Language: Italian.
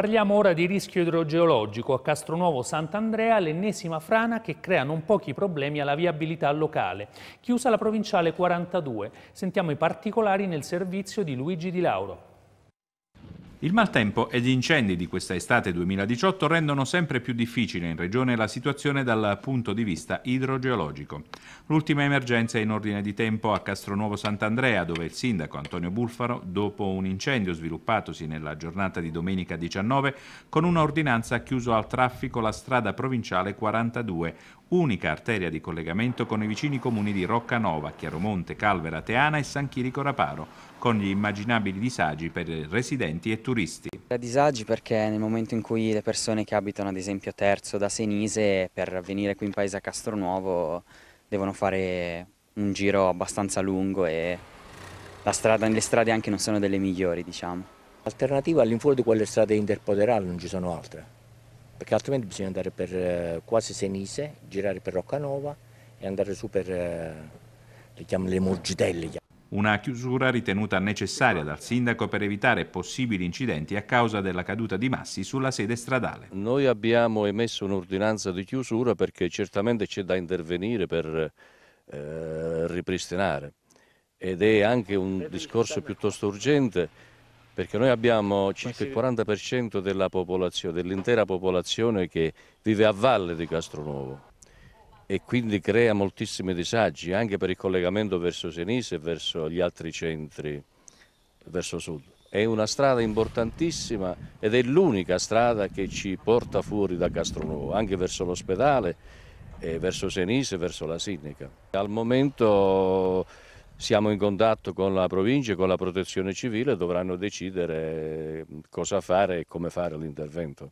Parliamo ora di rischio idrogeologico a Castronuovo Sant'Andrea, l'ennesima frana che crea non pochi problemi alla viabilità locale. Chiusa la provinciale 42. Sentiamo i particolari nel servizio di Luigi Di Lauro. Il maltempo e gli incendi di questa estate 2018 rendono sempre più difficile in regione la situazione dal punto di vista idrogeologico. L'ultima emergenza è in ordine di tempo a Castronuovo Sant'Andrea, dove il sindaco Antonio Bulfaro, dopo un incendio sviluppatosi nella giornata di domenica 19, con un'ordinanza ha chiuso al traffico la strada provinciale 42, unica arteria di collegamento con i vicini comuni di Roccanova, Chiaromonte, Calvera, Teana e San Chirico Raparo, con gli immaginabili disagi per residenti e turisti turisti. Da disagi perché nel momento in cui le persone che abitano ad esempio Terzo da Senise per venire qui in paese a Castronuovo devono fare un giro abbastanza lungo e strada, le strade anche non sono delle migliori diciamo. Alternativa all'infuori di quelle strade interpoderali non ci sono altre, perché altrimenti bisogna andare per eh, quasi Senise, girare per Roccanova e andare su per eh, le, le morgitelle una chiusura ritenuta necessaria dal sindaco per evitare possibili incidenti a causa della caduta di massi sulla sede stradale. Noi abbiamo emesso un'ordinanza di chiusura perché certamente c'è da intervenire per eh, ripristinare ed è anche un discorso piuttosto urgente perché noi abbiamo circa il 40% dell'intera popolazione, dell popolazione che vive a valle di Castronovo e quindi crea moltissimi disagi anche per il collegamento verso Senise e verso gli altri centri, verso sud. È una strada importantissima ed è l'unica strada che ci porta fuori da Castronuovo, anche verso l'ospedale, verso Senise, verso la Sinneca. Al momento siamo in contatto con la provincia e con la protezione civile, dovranno decidere cosa fare e come fare l'intervento.